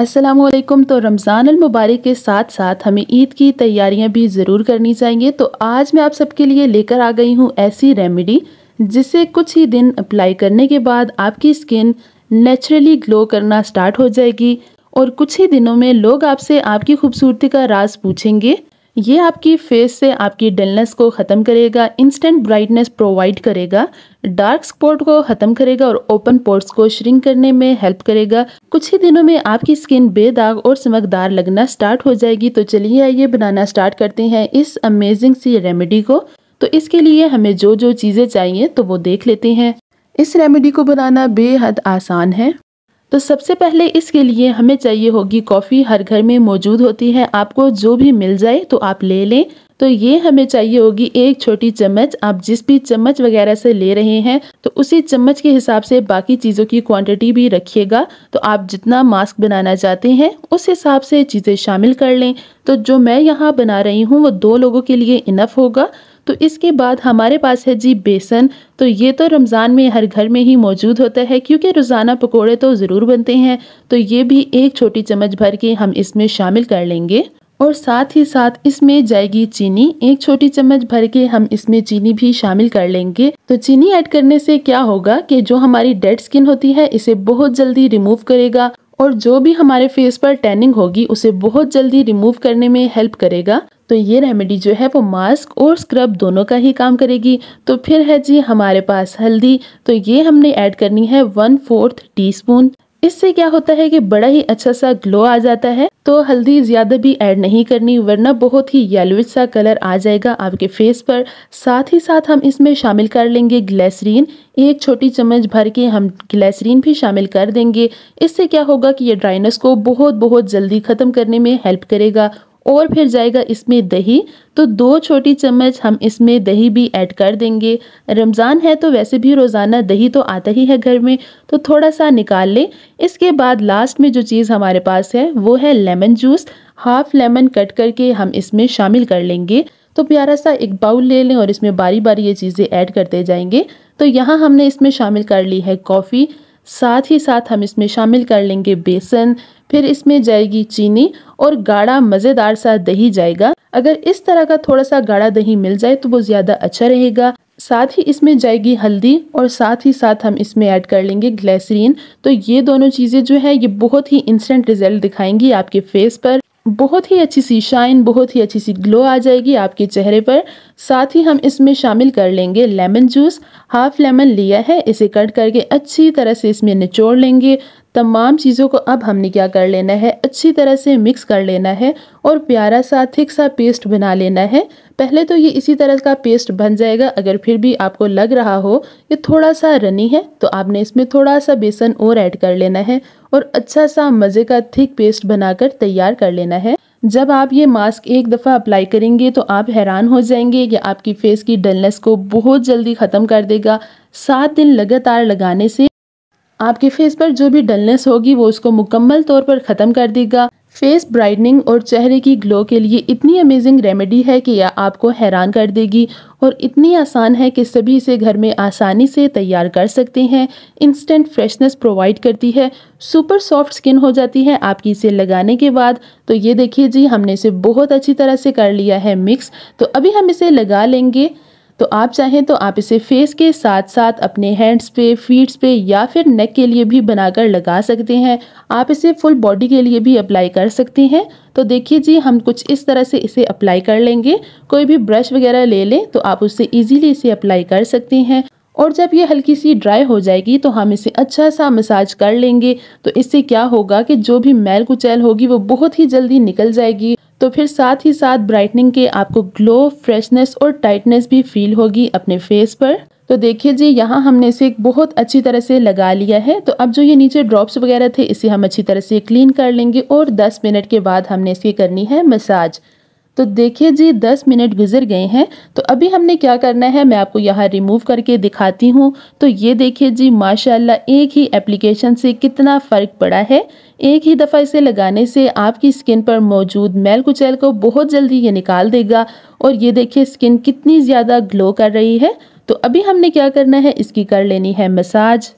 असलम तो रमज़ान मुबारक के साथ साथ हमें ईद की तैयारियां भी ज़रूर करनी चाहिए तो आज मैं आप सबके लिए लेकर आ गई हूँ ऐसी रेमेडी जिसे कुछ ही दिन अप्लाई करने के बाद आपकी स्किन नेचुरली ग्लो करना स्टार्ट हो जाएगी और कुछ ही दिनों में लोग आपसे आपकी खूबसूरती का राज पूछेंगे ये आपकी फेस से आपकी डलनेस को ख़त्म करेगा इंस्टेंट ब्राइटनेस प्रोवाइड करेगा डार्क स्पॉट को ख़त्म करेगा और ओपन पोर्ट्स को श्रिंक करने में हेल्प करेगा कुछ ही दिनों में आपकी स्किन बेदाग और चमकदार लगना स्टार्ट हो जाएगी तो चलिए आइए बनाना स्टार्ट करते हैं इस अमेजिंग सी रेमेडी को तो इसके लिए हमें जो जो चीज़ें चाहिए तो वो देख लेते हैं इस रेमेडी को बनाना बेहद आसान है तो सबसे पहले इसके लिए हमें चाहिए होगी कॉफ़ी हर घर में मौजूद होती है आपको जो भी मिल जाए तो आप ले लें तो ये हमें चाहिए होगी एक छोटी चम्मच आप जिस भी चम्मच वगैरह से ले रहे हैं तो उसी चम्मच के हिसाब से बाकी चीज़ों की क्वांटिटी भी रखिएगा तो आप जितना मास्क बनाना चाहते हैं उस हिसाब से चीज़ें शामिल कर लें तो जो मैं यहाँ बना रही हूँ वो दो लोगों के लिए इनफ होगा तो इसके बाद हमारे पास है जी बेसन तो ये तो रमज़ान में हर घर में ही मौजूद होता है क्योंकि रोज़ाना पकोड़े तो ज़रूर बनते हैं तो ये भी एक छोटी चम्मच भर के हम इसमें शामिल कर लेंगे और साथ ही साथ इसमें जाएगी चीनी एक छोटी चम्मच भर के हम इसमें चीनी भी शामिल कर लेंगे तो चीनी ऐड करने से क्या होगा कि जो हमारी डेड स्किन होती है इसे बहुत जल्दी रिमूव करेगा और जो भी हमारे फेस पर टैनिंग होगी उसे बहुत जल्दी रिमूव करने में हेल्प करेगा तो ये रेमेडी जो है वो मास्क और स्क्रब दोनों का ही काम करेगी तो फिर है जी हमारे पास हल्दी तो ये हमने ऐड करनी है वन फोर्थ टी स्पून इससे क्या होता है कि बड़ा ही अच्छा सा ग्लो आ जाता है तो हल्दी ज़्यादा भी ऐड नहीं करनी वरना बहुत ही येलोइश सा कलर आ जाएगा आपके फेस पर साथ ही साथ हम इसमें शामिल कर लेंगे ग्लैसरीन एक छोटी चम्मच भर के हम ग्लैसरीन भी शामिल कर देंगे इससे क्या होगा कि ये ड्राइनेस को बहुत बहुत जल्दी ख़त्म करने में हेल्प करेगा और फिर जाएगा इसमें दही तो दो छोटी चम्मच हम इसमें दही भी ऐड कर देंगे रमज़ान है तो वैसे भी रोज़ाना दही तो आता ही है घर में तो थोड़ा सा निकाल लें इसके बाद लास्ट में जो चीज़ हमारे पास है वो है lemon juice half lemon cut करके हम इसमें शामिल कर लेंगे तो प्यारा सा एक बाउल ले लें और इसमें बारी बारी ये चीज़ें ऐड करते जाएंगे तो यहाँ हमने इसमें शामिल कर ली है कॉफ़ी साथ ही साथ हम इसमें शामिल कर लेंगे बेसन फिर इसमें जाएगी चीनी और गाढ़ा मज़ेदार सा दही जाएगा अगर इस तरह का थोड़ा सा गाढ़ा दही मिल जाए तो वो ज़्यादा अच्छा रहेगा साथ ही इसमें जाएगी हल्दी और साथ ही साथ हम इसमें ऐड कर लेंगे ग्लैसरीन तो ये दोनों चीज़ें जो है ये बहुत ही इंस्टेंट रिजल्ट दिखाएंगी आपके फेस पर बहुत ही अच्छी सी शाइन बहुत ही अच्छी सी ग्लो आ जाएगी आपके चेहरे पर साथ ही हम इसमें शामिल कर लेंगे लेमन जूस हाफ लेमन लिया है इसे कट करके अच्छी तरह से इसमें निचोड़ लेंगे तमाम चीज़ों को अब हमने क्या कर लेना है अच्छी तरह से मिक्स कर लेना है और प्यारा सा थिक सा पेस्ट बना लेना है पहले तो ये इसी तरह का पेस्ट बन जाएगा अगर फिर भी आपको लग रहा हो ये थोड़ा सा रनी है तो आपने इसमें थोड़ा सा बेसन और ऐड कर लेना है और अच्छा सा मज़े का थिक पेस्ट बनाकर तैयार कर लेना है जब आप ये मास्क एक दफ़ा अप्लाई करेंगे तो आप हैरान हो जाएंगे कि आपकी फेस की डलनेस को बहुत जल्दी ख़त्म कर देगा सात दिन लगातार लगाने से आपके फेस पर जो भी डलनेस होगी वो उसको मुकम्मल तौर पर ख़त्म कर देगा फेस ब्राइटनिंग और चेहरे की ग्लो के लिए इतनी अमेजिंग रेमेडी है कि यह आपको हैरान कर देगी और इतनी आसान है कि सभी इसे घर में आसानी से तैयार कर सकते हैं इंस्टेंट फ्रेशनेस प्रोवाइड करती है सुपर सॉफ्ट स्किन हो जाती है आपकी इसे लगाने के बाद तो ये देखिए जी हमने इसे बहुत अच्छी तरह से कर लिया है मिक्स तो अभी हम इसे लगा लेंगे तो आप चाहें तो आप इसे फेस के साथ साथ अपने हैंड्स पे फीट्स पे या फिर नेक के लिए भी बनाकर लगा सकते हैं आप इसे फुल बॉडी के लिए भी अप्लाई कर सकते हैं तो देखिए जी हम कुछ इस तरह से इसे अप्लाई कर लेंगे कोई भी ब्रश वगैरह ले लें तो आप उससे ईजिली इसे अप्लाई कर सकते हैं और जब ये हल्की सी ड्राई हो जाएगी तो हम इसे अच्छा सा मसाज कर लेंगे तो इससे क्या होगा कि जो भी मैल कुचैल होगी वो बहुत ही जल्दी निकल जाएगी तो फिर साथ ही साथ ब्राइटनिंग के आपको ग्लो फ्रेशनेस और टाइटनेस भी फील होगी अपने फेस पर तो देखिए जी यहाँ हमने इसे बहुत अच्छी तरह से लगा लिया है तो अब जो ये नीचे ड्रॉप्स वगैरह थे इसे हम अच्छी तरह से क्लीन कर लेंगे और 10 मिनट के बाद हमने इसे करनी है मसाज तो देखिए जी दस मिनट गुजर गए हैं तो अभी हमने क्या करना है मैं आपको यहाँ रिमूव करके दिखाती हूँ तो ये देखिए जी माशाल्लाह एक ही एप्लीकेशन से कितना फ़र्क पड़ा है एक ही दफ़ा इसे लगाने से आपकी स्किन पर मौजूद मैल कुचैल को बहुत जल्दी ये निकाल देगा और ये देखिए स्किन कितनी ज़्यादा ग्लो कर रही है तो अभी हमने क्या करना है इसकी कर लेनी है मसाज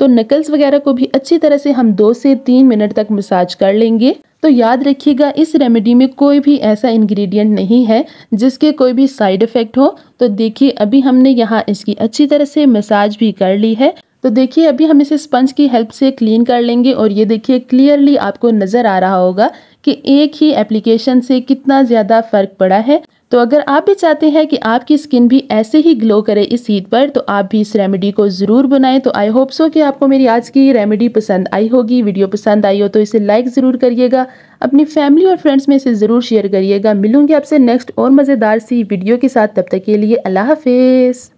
तो नकल्स वगैरह को भी अच्छी तरह से हम दो से तीन मिनट तक मसाज कर लेंगे तो याद रखिएगा इस रेमेडी में कोई भी ऐसा इंग्रेडिएंट नहीं है जिसके कोई भी साइड इफ़ेक्ट हो तो देखिए अभी हमने यहाँ इसकी अच्छी तरह से मसाज भी कर ली है तो देखिए अभी हम इसे स्पंज की हेल्प से क्लीन कर लेंगे और ये देखिए क्लियरली आपको नज़र आ रहा होगा कि एक ही एप्लीकेशन से कितना ज़्यादा फ़र्क पड़ा है तो अगर आप भी चाहते हैं कि आपकी स्किन भी ऐसे ही ग्लो करे इस हीट पर तो आप भी इस रेमेडी को ज़रूर बनाएं तो आई होप सो कि आपको मेरी आज की रेमेडी पसंद आई होगी वीडियो पसंद आई हो तो इसे लाइक ज़रूर करिएगा अपनी फैमिली और फ्रेंड्स में इसे ज़रूर शेयर करिएगा मिलूंगी आपसे नेक्स्ट और मज़ेदार सी वीडियो के साथ तब तक के लिए अल्लाह हाफिज़